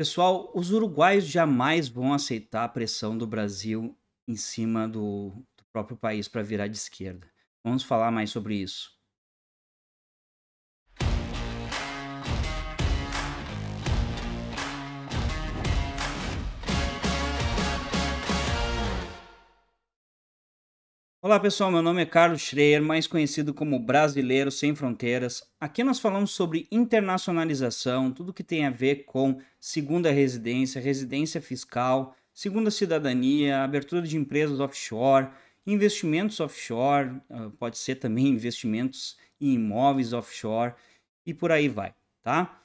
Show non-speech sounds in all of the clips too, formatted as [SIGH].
Pessoal, os uruguaios jamais vão aceitar a pressão do Brasil em cima do, do próprio país para virar de esquerda. Vamos falar mais sobre isso. Olá pessoal, meu nome é Carlos Schreier, mais conhecido como Brasileiro Sem Fronteiras. Aqui nós falamos sobre internacionalização, tudo que tem a ver com segunda residência, residência fiscal, segunda cidadania, abertura de empresas offshore, investimentos offshore, ah, pode ser também [LAUGHS] investimentos em imóveis offshore e por aí vai, tá?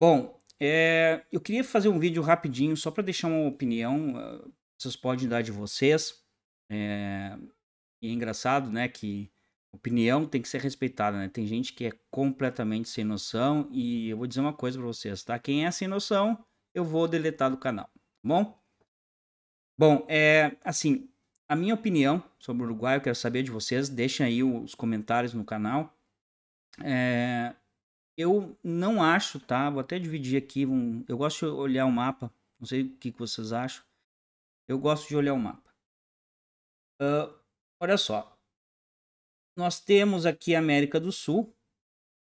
Bom, é, eu queria fazer um vídeo rapidinho só para deixar uma opinião, ah, vocês podem dar de vocês. É, e é engraçado, né, que opinião tem que ser respeitada, né? Tem gente que é completamente sem noção e eu vou dizer uma coisa para vocês, tá? Quem é sem noção, eu vou deletar do canal, tá bom? Bom, é assim, a minha opinião sobre o Uruguai, eu quero saber de vocês, deixem aí os comentários no canal. É, eu não acho, tá? Vou até dividir aqui, um, eu gosto de olhar o mapa, não sei o que, vocês acham. Eu gosto de olhar o mapa. Uh, Olha só. Nós temos aqui a América do Sul,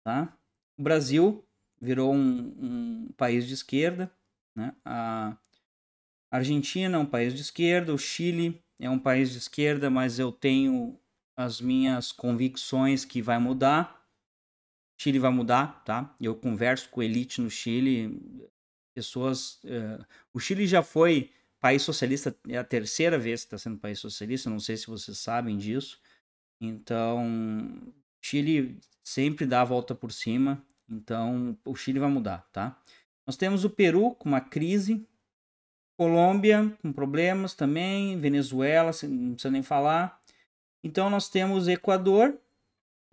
tá? O Brasil virou um, um país de esquerda, né? A Argentina é um país de esquerda, o Chile é um país de esquerda, mas eu tenho as minhas convicções que vai mudar. Chile vai mudar, tá? Eu converso com elite no Chile, pessoas. Uh, o Chile já foi país socialista é a terceira vez que está sendo país socialista, não sei se vocês sabem disso. Então, Chile sempre dá a volta por cima, então o Chile vai mudar, tá? Nós temos o Peru com uma crise, Colômbia com problemas também, Venezuela, não precisa nem falar. Então nós temos Equador,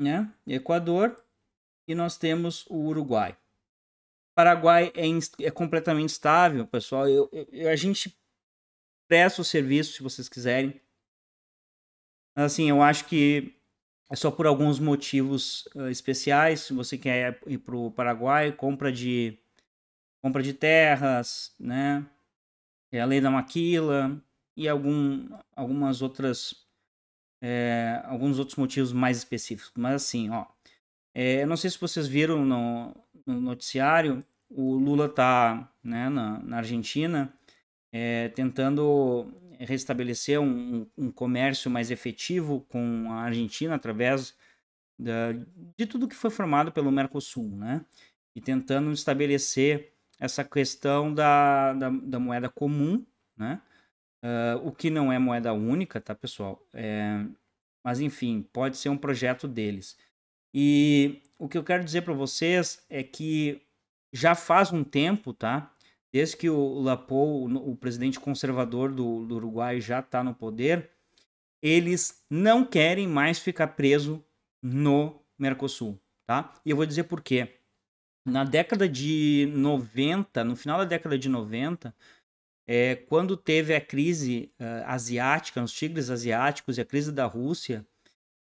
né? Equador e nós temos o Uruguai. Paraguai é, é completamente estável, pessoal. Eu, eu, a gente presto o serviço se vocês quiserem. Mas, assim, eu acho que é só por alguns motivos uh, especiais. Se você quer ir para o Paraguai, compra de compra de terras, né? É a lei da maquila e algum, algumas outras é, alguns outros motivos mais específicos. Mas assim, ó, é, eu não sei se vocês viram no, no noticiário, o Lula tá né, na, na Argentina é, tentando restabelecer um, um, comércio mais efetivo com a Argentina através da, de tudo que foi formado pelo Mercosul, né? E tentando estabelecer essa questão da, da, da moeda comum, né? Uh, o que não é moeda única, tá, pessoal? É, mas enfim, pode ser um projeto deles. E o que eu quero dizer para vocês é que já faz um tempo, tá? desde que o Lapou, o presidente conservador do, do Uruguai, já está no poder, eles não querem mais ficar preso no Mercosul, tá? E eu vou dizer por quê. Na década de 90, no final da década de 90, é, quando teve a crise uh, asiática, os tigres asiáticos e a crise da Rússia,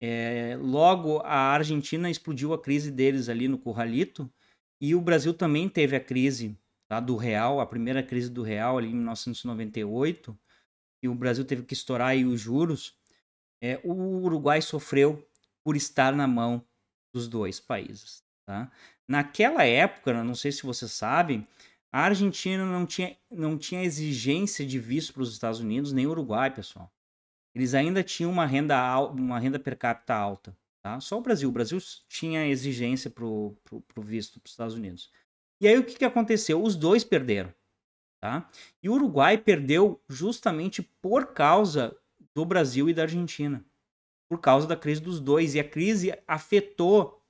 é, logo a Argentina explodiu a crise deles ali no Curralito, e o Brasil também teve a crise do real, a primeira crise do real ali em 1998, e o Brasil teve que estourar aí os juros, é, o Uruguai sofreu por estar na mão dos dois países. Tá? Naquela época, né, não sei se vocês sabem, a Argentina não tinha, não tinha exigência de visto para os Estados Unidos, nem o Uruguai, pessoal. Eles ainda tinham uma renda, uma renda per capita alta. Tá? Só o Brasil. O Brasil tinha exigência para o visto para os Estados Unidos. E aí o que, que aconteceu? Os dois perderam. Tá? E o Uruguai perdeu justamente por causa do Brasil e da Argentina, por causa da crise dos dois. E a crise afetou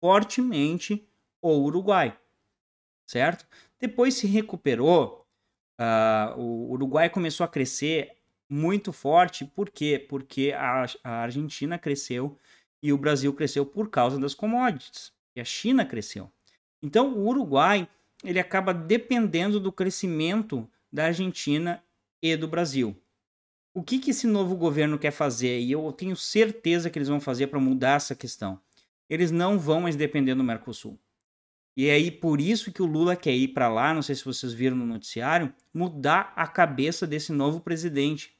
fortemente o Uruguai, certo? Depois se recuperou, uh, o Uruguai começou a crescer muito forte, por quê? Porque a, a Argentina cresceu e o Brasil cresceu por causa das commodities, e a China cresceu. Então, o Uruguai ele acaba dependendo do crescimento da Argentina e do Brasil. O que, que esse novo governo quer fazer? E eu tenho certeza que eles vão fazer para mudar essa questão. Eles não vão mais depender do Mercosul. E é aí por isso que o Lula quer ir para lá, não sei se vocês viram no noticiário, mudar a cabeça desse novo presidente.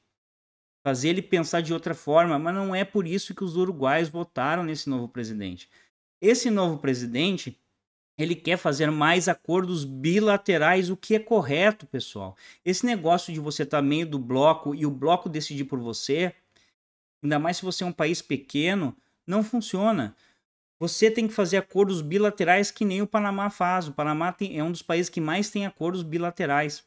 Fazer ele pensar de outra forma, mas não é por isso que os uruguais votaram nesse novo presidente. Esse novo presidente, ele quer fazer mais acordos bilaterais, o que é correto, pessoal. Esse negócio de você estar tá meio do bloco e o bloco decidir por você, ainda mais se você é um país pequeno, não funciona. Você tem que fazer acordos bilaterais que nem o Panamá faz. O Panamá tem, é um dos países que mais tem acordos bilaterais,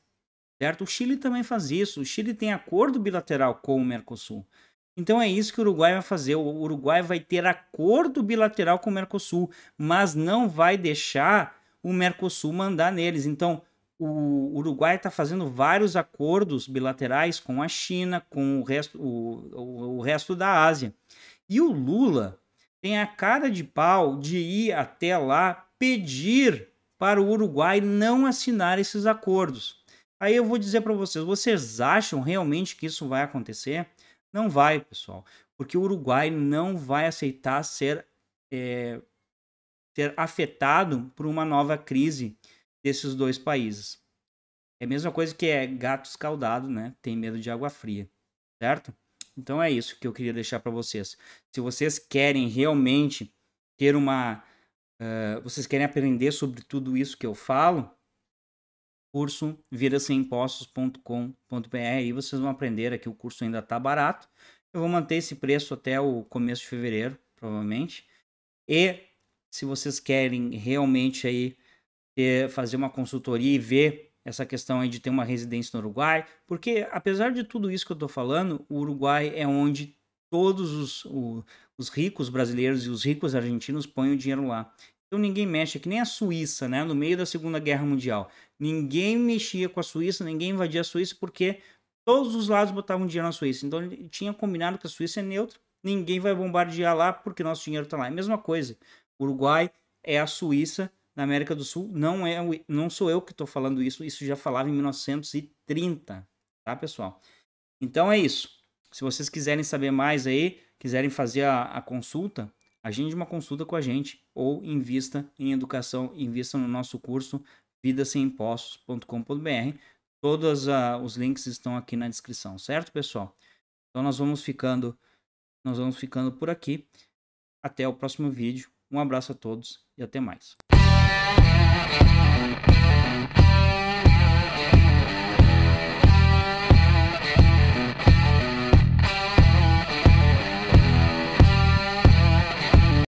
certo? O Chile também faz isso. O Chile tem acordo bilateral com o Mercosul. Então é isso que o Uruguai vai fazer. O Uruguai vai ter acordo bilateral com o Mercosul, mas não vai deixar o Mercosul mandar neles. Então o Uruguai está fazendo vários acordos bilaterais com a China, com o resto, o, o, resto da Ásia. E o Lula tem a cara de pau de ir até lá pedir para o Uruguai não assinar esses acordos. Aí eu vou dizer para vocês, vocês acham realmente que isso vai acontecer? Não vai, pessoal, porque o Uruguai não vai aceitar ser, é, ser afetado por uma nova crise desses dois países. É a mesma coisa que é gato escaldado, né? Tem medo de água fria, certo? Então é isso que eu queria deixar para vocês. Se vocês querem realmente ter uma. Uh, vocês querem aprender sobre tudo isso que eu falo, curso virasemimpostos.com.br e vocês vão aprender aqui o curso ainda está barato. Eu vou manter esse preço até o começo de fevereiro, provavelmente. E se vocês querem realmente aí ter, fazer uma consultoria e ver essa questão aí de ter uma residência no Uruguai, porque apesar de tudo isso que eu estou falando, o Uruguai é onde todos os, o, os ricos brasileiros e os ricos argentinos põem o dinheiro lá. Então ninguém mexe, é que nem a Suíça, né? No meio da Segunda Guerra Mundial. Ninguém mexia com a Suíça, ninguém invadia a Suíça, porque todos os lados botavam dinheiro na Suíça. Então ele tinha combinado que a Suíça é neutra, ninguém vai bombardear lá porque nosso dinheiro está lá. É a mesma coisa. Uruguai é a Suíça na América do Sul. Não, é, não sou eu que estou falando isso, isso já falava em 1930, tá, pessoal? Então é isso. Se vocês quiserem saber mais aí, quiserem fazer a, a consulta, agende uma consulta com a gente ou invista em educação, invista no nosso curso vidasemimpostos.com.br. Todos uh, ah, os links estão aqui na descrição, certo, pessoal? Então nós vamos ficando, nós vamos ficando por aqui. Até o próximo vídeo. Um abraço a todos e até mais.